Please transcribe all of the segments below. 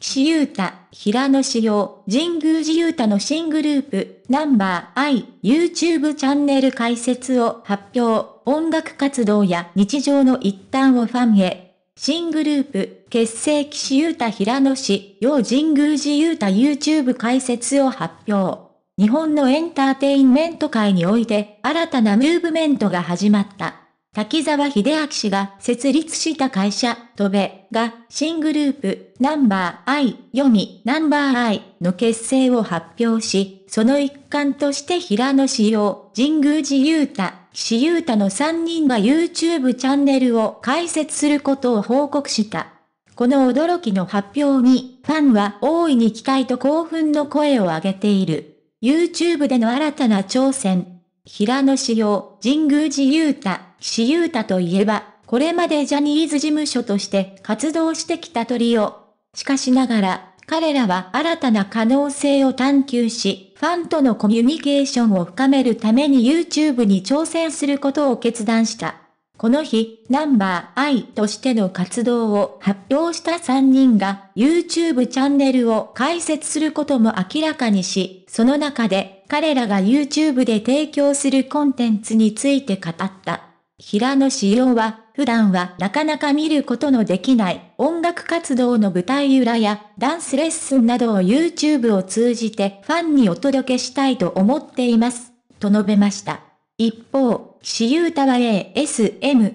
岸優太、平野紫耀、神宮寺優太の新グループ、ナンバー I、YouTube チャンネル開設を発表、音楽活動や日常の一端をファンへ。新グループ、結成岸優太平野紫耀神宮寺優太 YouTube 開設を発表。日本のエンターテインメント界において、新たなムーブメントが始まった。滝沢秀明氏が設立した会社、トベが新グループナンバー I 読みナンバー I の結成を発表し、その一環として平野志陽、神宮寺雄太、岸優太の3人が YouTube チャンネルを開設することを報告した。この驚きの発表に、ファンは大いに期待と興奮の声を上げている。YouTube での新たな挑戦。平野志陽、神宮寺雄太、岸優太といえば、これまでジャニーズ事務所として活動してきたトリオ。しかしながら、彼らは新たな可能性を探求し、ファンとのコミュニケーションを深めるために YouTube に挑戦することを決断した。この日、ナンバー I としての活動を発表した3人が YouTube チャンネルを開設することも明らかにし、その中で彼らが YouTube で提供するコンテンツについて語った。平野紫耀は、普段はなかなか見ることのできない音楽活動の舞台裏やダンスレッスンなどを YouTube を通じてファンにお届けしたいと思っています、と述べました。一方、岸優太は ASMR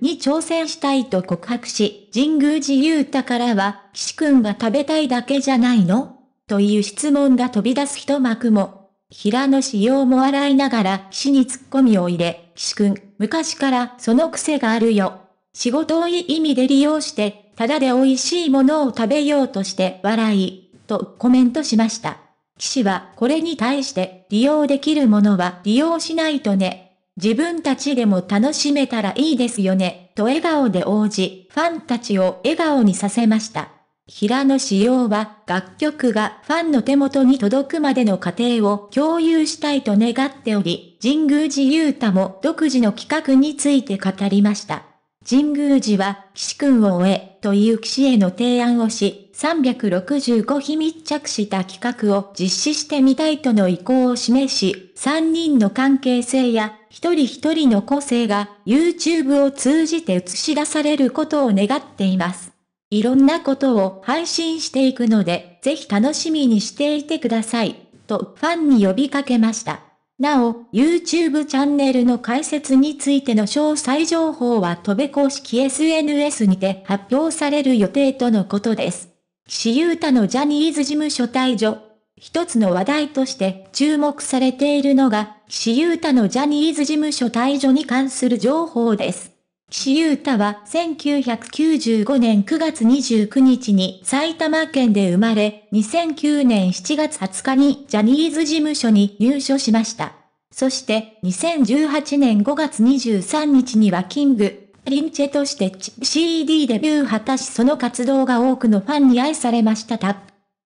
に挑戦したいと告白し、神宮寺優太からは、岸くんが食べたいだけじゃないのという質問が飛び出す一幕も。平野紫耀も笑いながら岸に突っ込みを入れ、岸くん、昔からその癖があるよ。仕事をいい意味で利用して、ただで美味しいものを食べようとして笑い、とコメントしました。騎士はこれに対して利用できるものは利用しないとね。自分たちでも楽しめたらいいですよね、と笑顔で応じ、ファンたちを笑顔にさせました。平野紫耀は楽曲がファンの手元に届くまでの過程を共有したいと願っており、神宮寺勇太も独自の企画について語りました。神宮寺は、岸君を終え、という岸への提案をし、365日密着した企画を実施してみたいとの意向を示し、3人の関係性や、一人一人の個性が、YouTube を通じて映し出されることを願っています。いろんなことを配信していくので、ぜひ楽しみにしていてください、とファンに呼びかけました。なお、YouTube チャンネルの解説についての詳細情報は戸部公式 SNS にて発表される予定とのことです。岸優太のジャニーズ事務所退場。一つの話題として注目されているのが、岸優太のジャニーズ事務所退場に関する情報です。岸優太は1995年9月29日に埼玉県で生まれ、2009年7月20日にジャニーズ事務所に入所しました。そして2018年5月23日にはキング、リンチェとして CD デビュー果たしその活動が多くのファンに愛されましたた。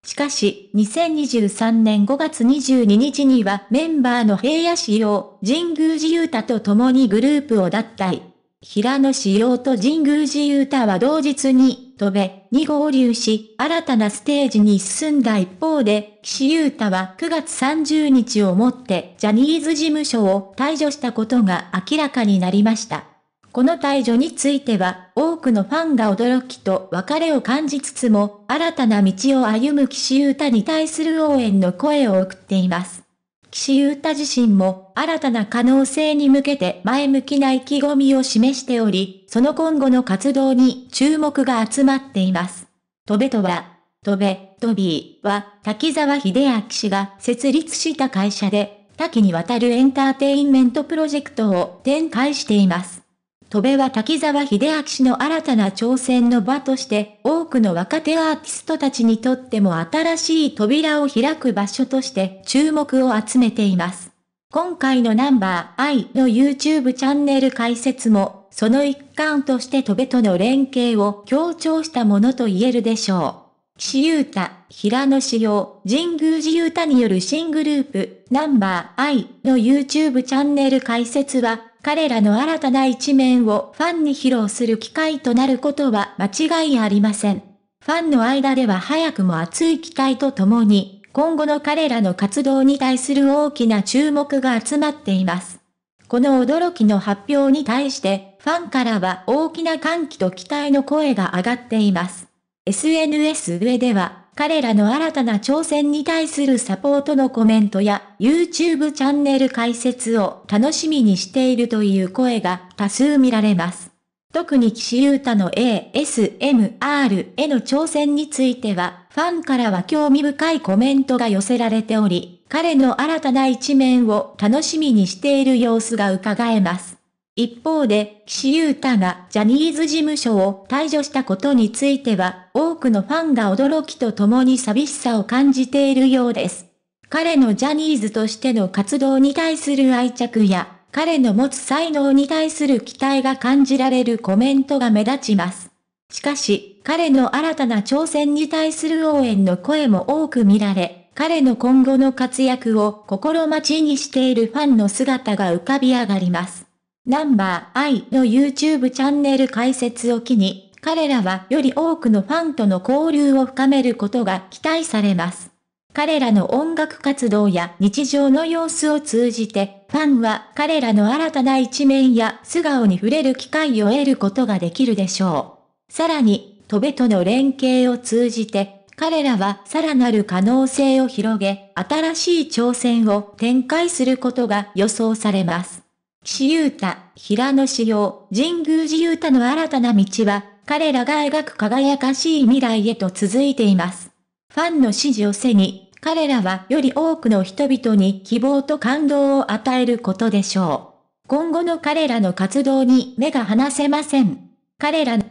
しかし、2023年5月22日にはメンバーの平野市陽、神宮寺勇太と共にグループを脱退。平野紫耀と神宮寺勇太は同日に、飛べ、に合流し、新たなステージに進んだ一方で、岸優太は9月30日をもって、ジャニーズ事務所を退場したことが明らかになりました。この退場については、多くのファンが驚きと別れを感じつつも、新たな道を歩む岸優太に対する応援の声を送っています。岸優太自身も新たな可能性に向けて前向きな意気込みを示しており、その今後の活動に注目が集まっています。トベとは、トベ、トビーは滝沢秀明氏が設立した会社で、多岐にわたるエンターテインメントプロジェクトを展開しています。戸部は滝沢秀明氏の新たな挑戦の場として、多くの若手アーティストたちにとっても新しい扉を開く場所として注目を集めています。今回のナンバー I の YouTube チャンネル解説も、その一環として戸部との連携を強調したものと言えるでしょう。岸優太、平野志陽、神宮寺優太による新グループ、ナンバー I の YouTube チャンネル解説は、彼らの新たな一面をファンに披露する機会となることは間違いありません。ファンの間では早くも熱い期待とともに、今後の彼らの活動に対する大きな注目が集まっています。この驚きの発表に対して、ファンからは大きな歓喜と期待の声が上がっています。SNS 上では、彼らの新たな挑戦に対するサポートのコメントや YouTube チャンネル解説を楽しみにしているという声が多数見られます。特に岸優太の ASMR への挑戦については、ファンからは興味深いコメントが寄せられており、彼の新たな一面を楽しみにしている様子が伺えます。一方で、岸優太がジャニーズ事務所を退場したことについては、多くのファンが驚きとともに寂しさを感じているようです。彼のジャニーズとしての活動に対する愛着や、彼の持つ才能に対する期待が感じられるコメントが目立ちます。しかし、彼の新たな挑戦に対する応援の声も多く見られ、彼の今後の活躍を心待ちにしているファンの姿が浮かび上がります。ナンバー I の YouTube チャンネル開設を機に、彼らはより多くのファンとの交流を深めることが期待されます。彼らの音楽活動や日常の様子を通じて、ファンは彼らの新たな一面や素顔に触れる機会を得ることができるでしょう。さらに、トベとの連携を通じて、彼らはさらなる可能性を広げ、新しい挑戦を展開することが予想されます。私有田、平野紫耀、神宮寺勇太の新たな道は、彼らが描く輝かしい未来へと続いています。ファンの支持を背に、彼らはより多くの人々に希望と感動を与えることでしょう。今後の彼らの活動に目が離せません。彼らの